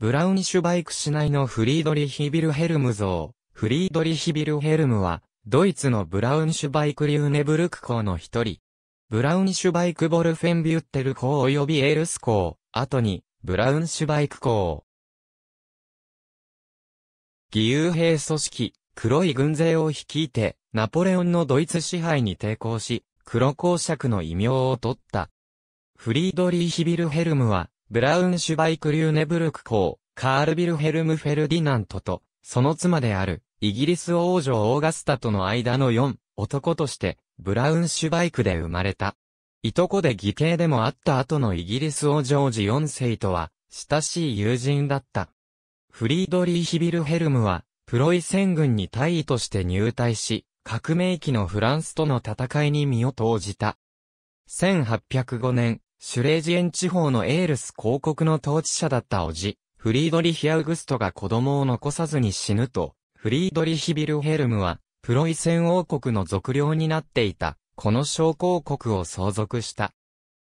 ブラウニシュバイク市内のフリードリヒビルヘルム像。フリードリヒビルヘルムは、ドイツのブラウニシュバイクリューネブルク校の一人。ブラウニシュバイクボルフェンビュッテル校及びエールス校、後に、ブラウンシュバイク校。義勇兵組織、黒い軍勢を率いて、ナポレオンのドイツ支配に抵抗し、黒公爵の異名を取った。フリードリヒビルヘルムは、ブラウンシュバイク・リューネブルク公、カール・ビルヘルム・フェルディナントと、その妻である、イギリス王女オーガスタとの間の4、男として、ブラウンシュバイクで生まれた。いとこで義兄でもあった後のイギリス王ジョージ4世とは、親しい友人だった。フリードリーヒ・ビルヘルムは、プロイセン軍に大尉として入隊し、革命期のフランスとの戦いに身を投じた。1805年、シュレージエン地方のエールス公国の統治者だった叔父、フリードリヒ・アウグストが子供を残さずに死ぬと、フリードリヒ・ビルヘルムは、プロイセン王国の属領になっていた、この小公国を相続した。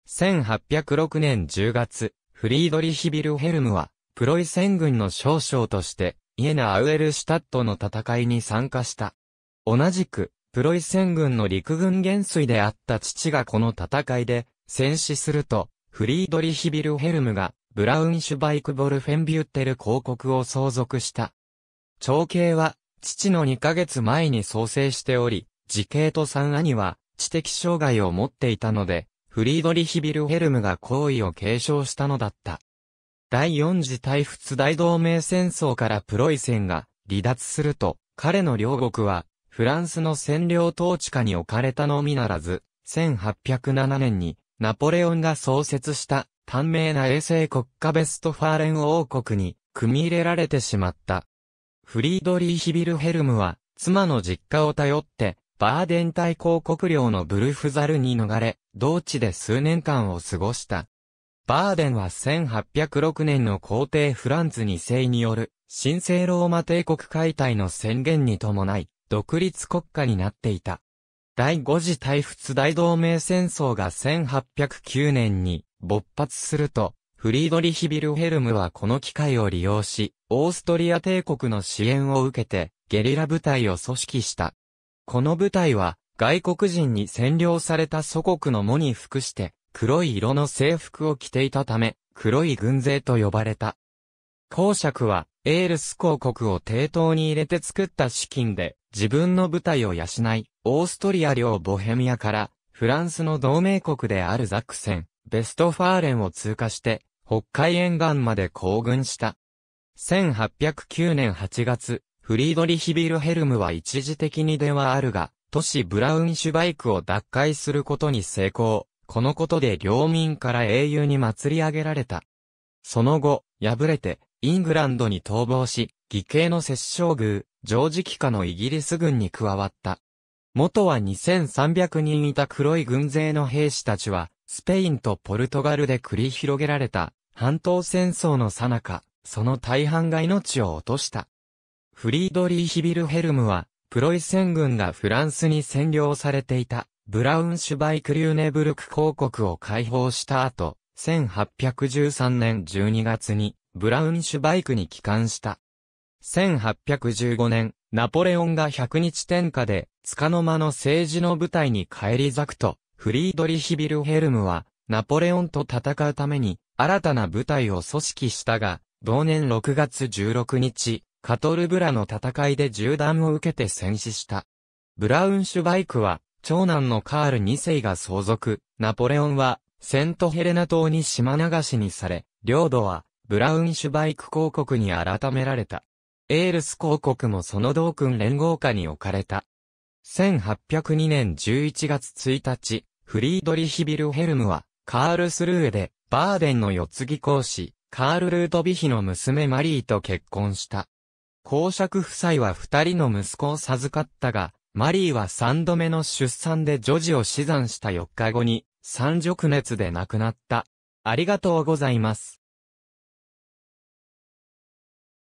1806年10月、フリードリヒ・ビルヘルムは、プロイセン軍の少将として、イエナ・アウエルシュタットの戦いに参加した。同じく、プロイセン軍の陸軍元帥であった父がこの戦いで、戦死すると、フリードリヒ・ビルヘルムが、ブラウンシュバイク・ボルフェンビュッテル広告を相続した。長兄は、父の2ヶ月前に創生しており、時兄と三兄は、知的障害を持っていたので、フリードリヒ・ビルヘルムが行為を継承したのだった。第四次大仏大同盟戦争からプロイセンが離脱すると、彼の両国は、フランスの占領統治下に置かれたのみならず、1807年にナポレオンが創設した、短命な衛星国家ベストファーレン王国に、組み入れられてしまった。フリードリーヒ・ビルヘルムは、妻の実家を頼って、バーデン大公国領のブルフザルに逃れ、同地で数年間を過ごした。バーデンは1806年の皇帝フランツ2世による、神聖ローマ帝国解体の宣言に伴い、独立国家になっていた。第五次大仏大同盟戦争が1809年に勃発すると、フリードリヒ・ビルヘルムはこの機会を利用し、オーストリア帝国の支援を受けて、ゲリラ部隊を組織した。この部隊は、外国人に占領された祖国の藻に服して、黒い色の制服を着ていたため、黒い軍勢と呼ばれた。公爵は、エールス公国を抵当に入れて作った資金で、自分の部隊を養い、オーストリア領ボヘミアから、フランスの同盟国であるザクセン、ベストファーレンを通過して、北海沿岸まで行軍した。1809年8月、フリードリヒ・ビルヘルムは一時的にではあるが、都市ブラウンシュバイクを奪回することに成功。このことで領民から英雄に祭り上げられた。その後、敗れて、イングランドに逃亡し、義兄の摂政宮、ジョージ・のイギリス軍に加わった。元は2300人いた黒い軍勢の兵士たちは、スペインとポルトガルで繰り広げられた、半島戦争の最中、その大半が命を落とした。フリードリーヒビルヘルムは、プロイセン軍がフランスに占領されていた、ブラウンシュバイクリューネブルク公国を解放した後、1813年12月に、ブラウンシュバイクに帰還した。1815年、ナポレオンが100日天下で、束の間の政治の舞台に返り咲くと、フリードリヒ・ビルヘルムは、ナポレオンと戦うために、新たな部隊を組織したが、同年6月16日、カトルブラの戦いで銃弾を受けて戦死した。ブラウンシュバイクは、長男のカール2世が相続、ナポレオンは、セントヘレナ島に島流しにされ、領土は、ブラウンシュバイク公国に改められた。エールス公国もその同君連合下に置かれた。1802年11月1日、フリードリヒ・ビルヘルムは、カールスルーで、バーデンの四次ぎ公子、カール・ルートビヒの娘マリーと結婚した。公爵夫妻は二人の息子を授かったが、マリーは三度目の出産で女児を死産した四日後に、三熟熱で亡くなった。ありがとうございます。